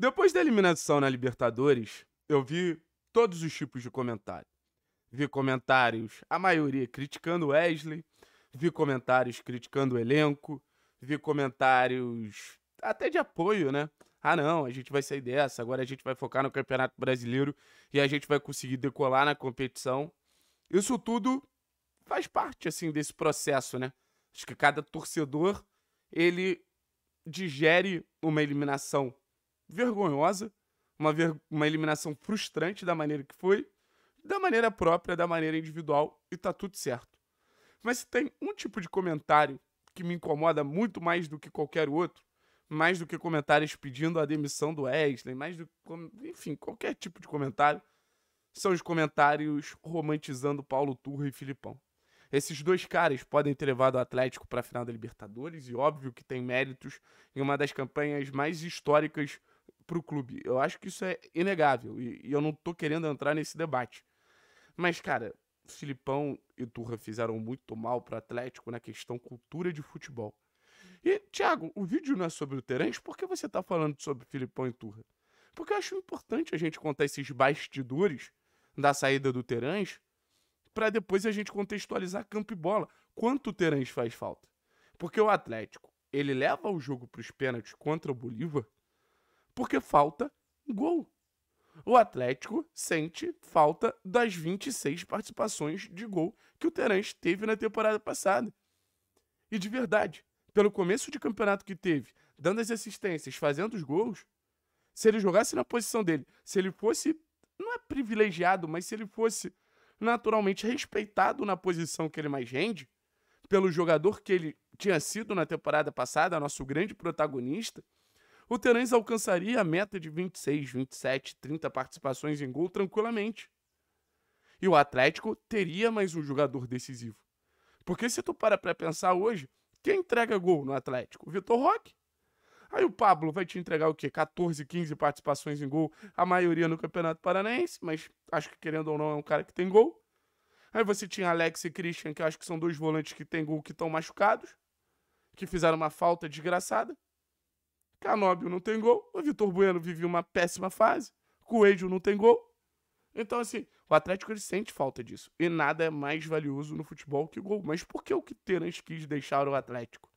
Depois da eliminação na Libertadores, eu vi todos os tipos de comentário. Vi comentários, a maioria criticando o Wesley, vi comentários criticando o elenco, vi comentários até de apoio, né? Ah, não, a gente vai sair dessa, agora a gente vai focar no Campeonato Brasileiro e a gente vai conseguir decolar na competição. Isso tudo faz parte, assim, desse processo, né? Acho que cada torcedor, ele digere uma eliminação vergonhosa, uma, ver... uma eliminação frustrante da maneira que foi, da maneira própria, da maneira individual, e tá tudo certo. Mas se tem um tipo de comentário que me incomoda muito mais do que qualquer outro, mais do que comentários pedindo a demissão do Wesley, mais do enfim, qualquer tipo de comentário, são os comentários romantizando Paulo Turra e Filipão. Esses dois caras podem ter levado o Atlético para a final da Libertadores e óbvio que tem méritos em uma das campanhas mais históricas pro clube. Eu acho que isso é inegável e, e eu não tô querendo entrar nesse debate. Mas, cara, Filipão e Turra fizeram muito mal pro Atlético na questão cultura de futebol. E, Thiago, o vídeo não é sobre o Terence, por que você tá falando sobre Filipão e Turra? Porque eu acho importante a gente contar esses bastidores da saída do Terence para depois a gente contextualizar campo e bola. Quanto o Terence faz falta? Porque o Atlético, ele leva o jogo para os pênaltis contra o Bolívar porque falta gol. O Atlético sente falta das 26 participações de gol que o Terence teve na temporada passada. E de verdade, pelo começo de campeonato que teve, dando as assistências, fazendo os gols, se ele jogasse na posição dele, se ele fosse, não é privilegiado, mas se ele fosse naturalmente respeitado na posição que ele mais rende, pelo jogador que ele tinha sido na temporada passada, nosso grande protagonista, o Terence alcançaria a meta de 26, 27, 30 participações em gol tranquilamente. E o Atlético teria mais um jogador decisivo. Porque se tu para pra pensar hoje, quem entrega gol no Atlético? O Vitor Roque. Aí o Pablo vai te entregar o quê? 14, 15 participações em gol, a maioria no Campeonato Paranaense, mas acho que querendo ou não é um cara que tem gol. Aí você tinha Alex e Christian, que acho que são dois volantes que tem gol que estão machucados, que fizeram uma falta desgraçada. Canóbio não tem gol. O Vitor Bueno vive uma péssima fase. Coelho não tem gol. Então, assim, o Atlético ele sente falta disso. E nada é mais valioso no futebol que o gol. Mas por que o que Terans quis deixar o Atlético?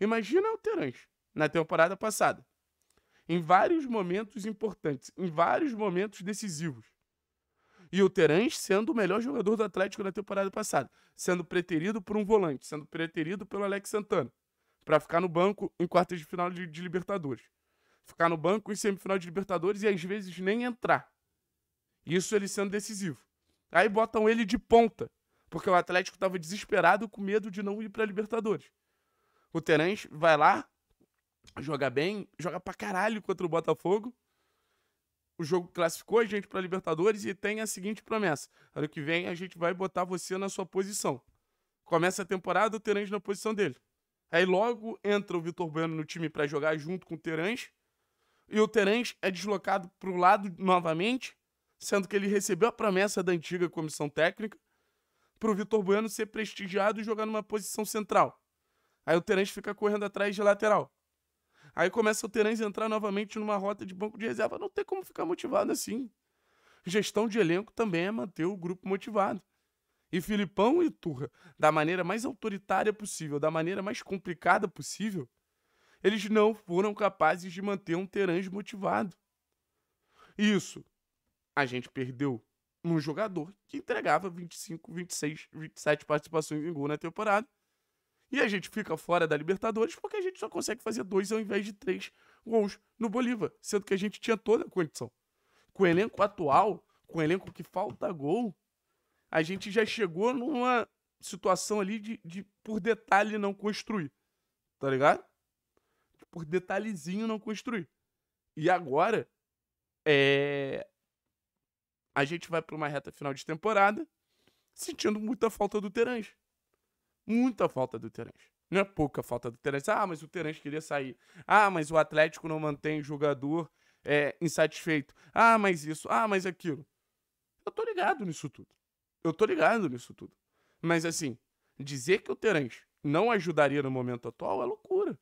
Imagina o Terans na temporada passada. Em vários momentos importantes, em vários momentos decisivos. E o Terans sendo o melhor jogador do Atlético na temporada passada, sendo preterido por um volante, sendo preterido pelo Alex Santana para ficar no banco em quartas de final de, de Libertadores. Ficar no banco em semifinal de Libertadores e às vezes nem entrar. Isso ele sendo decisivo. Aí botam ele de ponta, porque o Atlético estava desesperado com medo de não ir para Libertadores. O Terence vai lá, joga bem, joga pra caralho contra o Botafogo. O jogo classificou a gente para Libertadores e tem a seguinte promessa: ano que vem a gente vai botar você na sua posição. Começa a temporada, o Terence na posição dele. Aí logo entra o Vitor Bueno no time para jogar junto com o Terence E o Terence é deslocado para o lado novamente, sendo que ele recebeu a promessa da antiga comissão técnica para o Vitor Bueno ser prestigiado e jogar numa posição central. Aí o Terence fica correndo atrás de lateral. Aí começa o Terans entrar novamente numa rota de banco de reserva. Não tem como ficar motivado assim. Gestão de elenco também é manter o grupo motivado. E Filipão e Turra, da maneira mais autoritária possível, da maneira mais complicada possível, eles não foram capazes de manter um Terãs motivado. Isso a gente perdeu num jogador que entregava 25, 26, 27 participações em gol na temporada. E a gente fica fora da Libertadores porque a gente só consegue fazer dois ao invés de três gols no Bolívar, sendo que a gente tinha toda a condição. Com o elenco atual, com o elenco que falta gol, a gente já chegou numa situação ali de, de por detalhe não construir. Tá ligado? Por detalhezinho não construir. E agora, é. A gente vai para uma reta final de temporada sentindo muita falta do Terence. Muita falta do Terence. Não é pouca falta do Terence. Ah, mas o Terence queria sair. Ah, mas o Atlético não mantém jogador é, insatisfeito. Ah, mas isso. Ah, mas aquilo. Eu tô ligado nisso tudo. Eu tô ligado nisso tudo. Mas assim, dizer que o Terence não ajudaria no momento atual é loucura.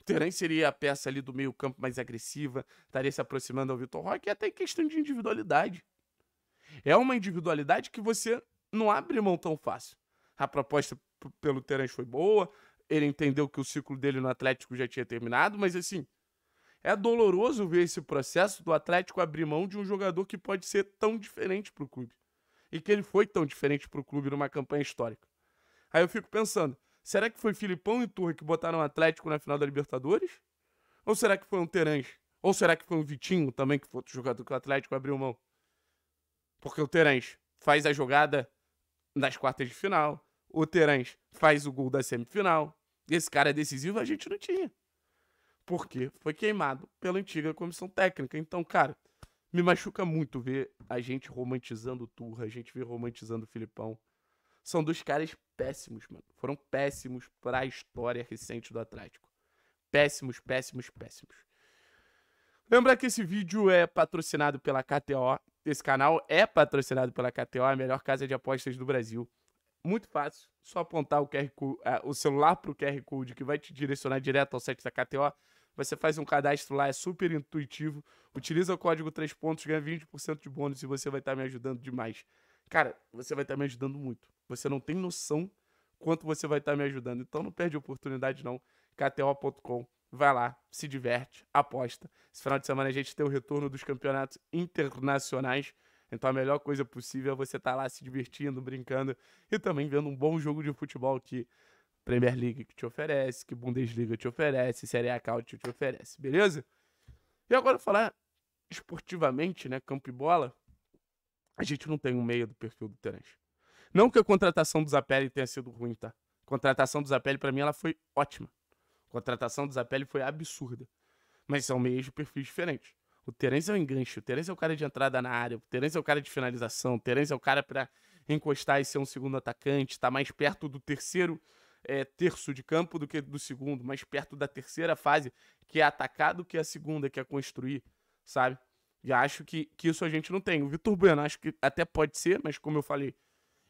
O Terence seria a peça ali do meio campo mais agressiva, estaria se aproximando ao Vitor Roque, e até em questão de individualidade. É uma individualidade que você não abre mão tão fácil. A proposta pelo Terence foi boa, ele entendeu que o ciclo dele no Atlético já tinha terminado, mas assim, é doloroso ver esse processo do Atlético abrir mão de um jogador que pode ser tão diferente para o clube e que ele foi tão diferente para o clube numa campanha histórica. Aí eu fico pensando, será que foi Filipão e Turra que botaram o Atlético na final da Libertadores? Ou será que foi um Terence? Ou será que foi um Vitinho também, que foi outro jogador que o Atlético abriu mão? Porque o Terence faz a jogada nas quartas de final, o Terence faz o gol da semifinal. Esse cara é decisivo a gente não tinha. Porque foi queimado pela antiga comissão técnica. Então, cara, me machuca muito ver a gente romantizando o Turra, a gente ver romantizando o Filipão. São dois caras péssimos, mano. Foram péssimos para a história recente do Atlético. Péssimos, péssimos, péssimos. Lembra que esse vídeo é patrocinado pela KTO. Esse canal é patrocinado pela KTO, a melhor casa de apostas do Brasil. Muito fácil, só apontar o, QR, ah, o celular pro QR Code que vai te direcionar direto ao site da KTO. Você faz um cadastro lá, é super intuitivo. Utiliza o código 3 pontos, ganha 20% de bônus e você vai estar tá me ajudando demais. Cara, você vai estar tá me ajudando muito. Você não tem noção quanto você vai estar tá me ajudando. Então não perde a oportunidade não. KTO.com. Vai lá, se diverte, aposta. Esse final de semana a gente tem o retorno dos campeonatos internacionais. Então a melhor coisa possível é você estar tá lá se divertindo, brincando e também vendo um bom jogo de futebol aqui Premier League que te oferece, que Bundesliga te oferece, Série A Couch te oferece, beleza? E agora falar esportivamente, né, campo e bola, a gente não tem um meia do perfil do Terence. Não que a contratação do Zapelli tenha sido ruim, tá? A contratação do Zapelli, para mim, ela foi ótima. A contratação do Zapelli foi absurda. Mas são meias de perfis diferentes. O Terence é o um enganche, o Terence é o cara de entrada na área, o Terence é o cara de finalização, o Terence é o cara para encostar e ser um segundo atacante, tá mais perto do terceiro é, terço de campo do que do segundo, mais perto da terceira fase, que é atacar, do que a segunda, que é construir, sabe? E acho que, que isso a gente não tem. O Vitor Bueno, acho que até pode ser, mas como eu falei,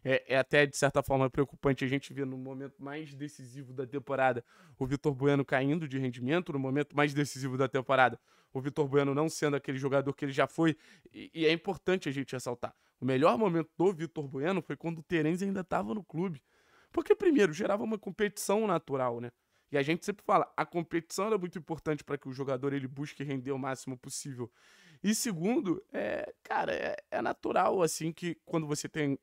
é, é, até de certa forma preocupante a gente ver no momento mais decisivo da temporada o Vitor Bueno caindo de rendimento, no momento mais decisivo da temporada o Vitor Bueno não sendo aquele jogador que ele já foi. E, e é importante a gente ressaltar: o melhor momento do Vitor Bueno foi quando o Terence ainda estava no clube. Porque, primeiro, gerava uma competição natural, né? E a gente sempre fala, a competição é muito importante para que o jogador ele busque render o máximo possível. E segundo, é, cara, é, é natural assim que quando você tem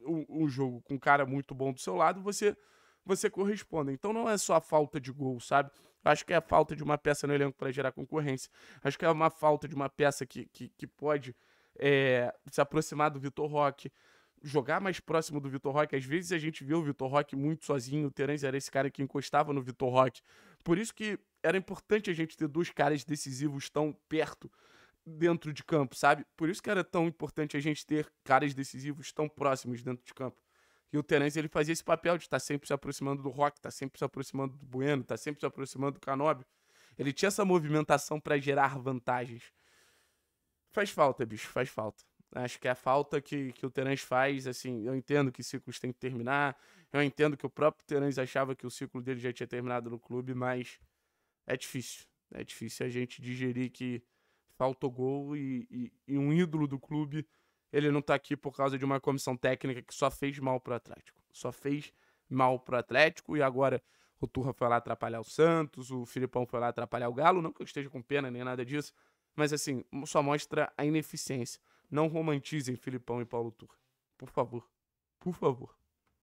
um, um, jogo com um cara muito bom do seu lado, você você corresponda. Então não é só a falta de gol, sabe? Acho que é a falta de uma peça no elenco para gerar concorrência. Acho que é uma falta de uma peça que, que, que pode é, se aproximar do Vitor Roque jogar mais próximo do Vitor Roque. Às vezes a gente vê o Vitor Roque muito sozinho, o Terence era esse cara que encostava no Vitor Roque. Por isso que era importante a gente ter dois caras decisivos tão perto dentro de campo, sabe? Por isso que era tão importante a gente ter caras decisivos tão próximos dentro de campo. E o Terence ele fazia esse papel de estar tá sempre se aproximando do Rock, estar tá sempre se aproximando do Bueno, estar tá sempre se aproximando do Canobbio. Ele tinha essa movimentação para gerar vantagens. Faz falta, bicho, faz falta. Acho que a falta que, que o Terãs faz, assim, eu entendo que ciclos têm que terminar, eu entendo que o próprio Terãs achava que o ciclo dele já tinha terminado no clube, mas é difícil. É difícil a gente digerir que faltou gol e, e, e um ídolo do clube, ele não tá aqui por causa de uma comissão técnica que só fez mal pro Atlético. Só fez mal pro Atlético e agora o Turra foi lá atrapalhar o Santos, o Filipão foi lá atrapalhar o Galo, não que eu esteja com pena nem nada disso, mas assim, só mostra a ineficiência. Não romantizem Filipão e Paulo Turra. Por favor. Por favor.